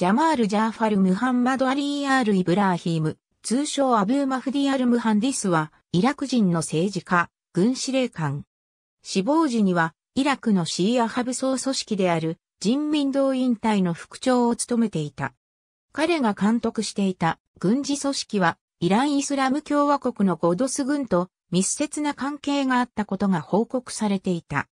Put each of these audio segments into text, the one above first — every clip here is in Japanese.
ジャマール・ジャーファル・ムハンマド・アリー・アール・イブラーヒーム、通称アブー・マフディ・アル・ムハンディスは、イラク人の政治家、軍司令官。死亡時には、イラクのシーア派武装組織である人民動員隊の副長を務めていた。彼が監督していた軍事組織は、イラン・イスラム共和国のゴドス軍と密接な関係があったことが報告されていた。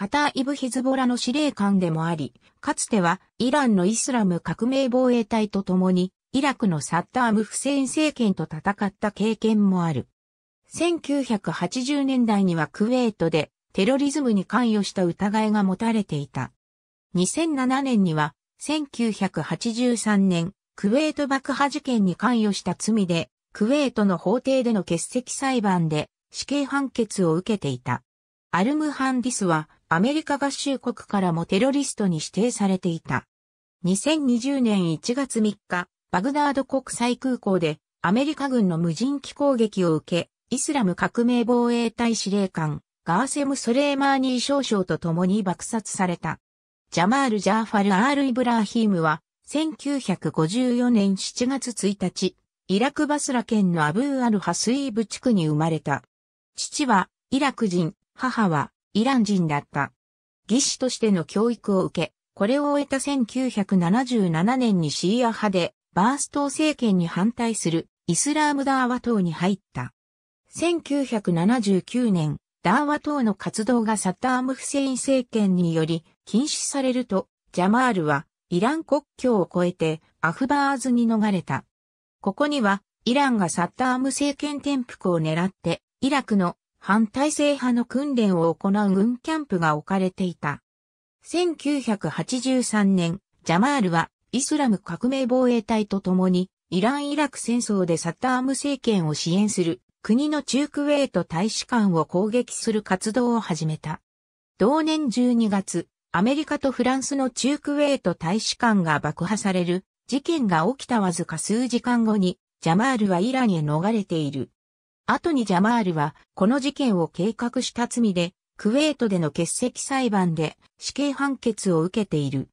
カターイブ・ヒズボラの司令官でもあり、かつてはイランのイスラム革命防衛隊と共に、イラクのサッターム・フセイン政権と戦った経験もある。1980年代にはクウェートでテロリズムに関与した疑いが持たれていた。2007年には1983年クウェート爆破事件に関与した罪でクウェートの法廷での欠席裁判で死刑判決を受けていた。アルムハンディスはアメリカ合衆国からもテロリストに指定されていた。2020年1月3日、バグダード国際空港でアメリカ軍の無人機攻撃を受け、イスラム革命防衛隊司令官、ガーセム・ソレーマーニー少将と共に爆殺された。ジャマール・ジャーファル・アール・イブラーヒームは、1954年7月1日、イラクバスラ県のアブーアル・ハスイーブ地区に生まれた。父は、イラク人、母は、イラン人だった。技師としての教育を受け、これを終えた1977年にシーア派でバースト政権に反対するイスラームダーワ党に入った。1979年、ダーワ党の活動がサッターム・フセイン政権により禁止されると、ジャマールはイラン国境を越えてアフバーズに逃れた。ここにはイランがサッターム政権転覆を狙ってイラクの反体制派の訓練を行う軍キャンプが置かれていた。1983年、ジャマールはイスラム革命防衛隊と共にイラン・イラク戦争でサッターム政権を支援する国の中クウェイト大使館を攻撃する活動を始めた。同年12月、アメリカとフランスの中クウェイト大使館が爆破される事件が起きたわずか数時間後にジャマールはイランへ逃れている。後にジャマールは、この事件を計画した罪で、クウェートでの欠席裁判で死刑判決を受けている。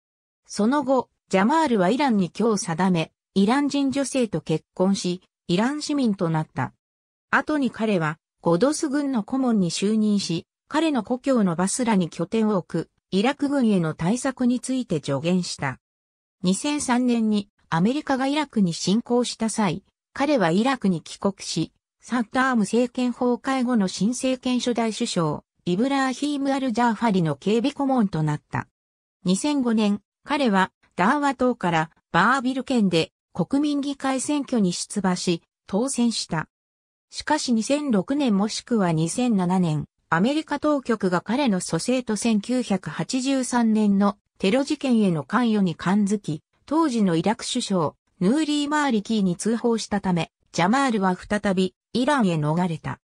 その後、ジャマールはイランに今日定め、イラン人女性と結婚し、イラン市民となった。後に彼は、ゴドス軍の顧問に就任し、彼の故郷のバスラに拠点を置く、イラク軍への対策について助言した。2003年にアメリカがイラクに侵攻した際、彼はイラクに帰国し、サッダーム政権崩壊後の新政権初代首相、イブラーヒーム・アル・ジャーファリの警備顧問となった。2005年、彼はダーワ島からバービル県で国民議会選挙に出馬し、当選した。しかし2006年もしくは2007年、アメリカ当局が彼の蘇生と1983年のテロ事件への関与に感づき、当時のイラク首相、ヌーリー・マーリキーに通報したため、ジャマールは再びイランへ逃れた。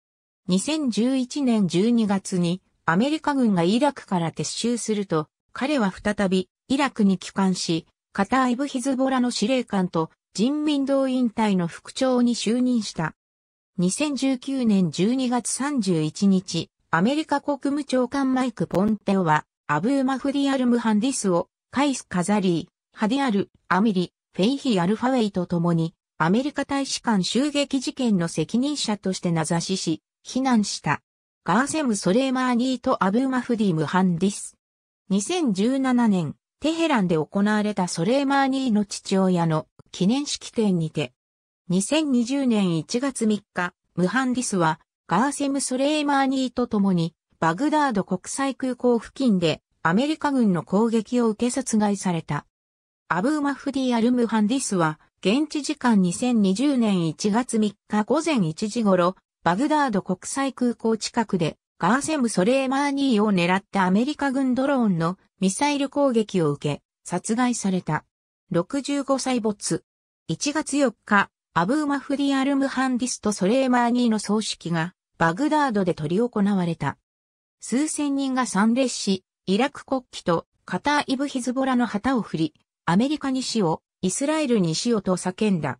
2011年12月にアメリカ軍がイラクから撤収すると、彼は再びイラクに帰還し、カタイブ・ヒズボラの司令官と人民動員隊の副長に就任した。2019年12月31日、アメリカ国務長官マイク・ポンテオは、アブーマフディアル・ムハンディスを、カイス・カザリー、ハディアル・アミリ、フェイヒ・アルファウェイと共に、アメリカ大使館襲撃事件の責任者として名指しし、非難した。ガーセム・ソレーマーニーとアブーマフディ・ムハンディス。2017年、テヘランで行われたソレーマーニーの父親の記念式典にて、2020年1月3日、ムハンディスはガーセム・ソレーマーニーと共にバグダード国際空港付近でアメリカ軍の攻撃を受け殺害された。アブーマフディ・アルムハンディスは現地時間2020年1月3日午前1時頃、バグダード国際空港近くで、ガーセム・ソレーマーニーを狙ったアメリカ軍ドローンのミサイル攻撃を受け、殺害された。65歳没。1月4日、アブーマフディ・アルムハンディスト・ソレーマーニーの葬式が、バグダードで執り行われた。数千人が参列し、イラク国旗とカターイブ・ヒズボラの旗を振り、アメリカに死をイスラエルにしよと叫んだ。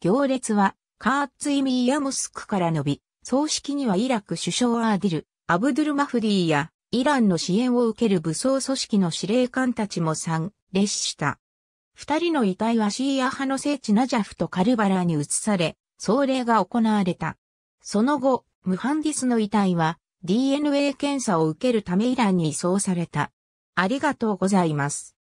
行列は、カーツイミーヤムスクから伸び、葬式にはイラク首相アーディル、アブドゥルマフディーや、イランの支援を受ける武装組織の司令官たちも参列した。二人の遺体はシーア派の聖地ナジャフとカルバラに移され、葬礼が行われた。その後、ムハンディスの遺体は DNA 検査を受けるためイランに移送された。ありがとうございます。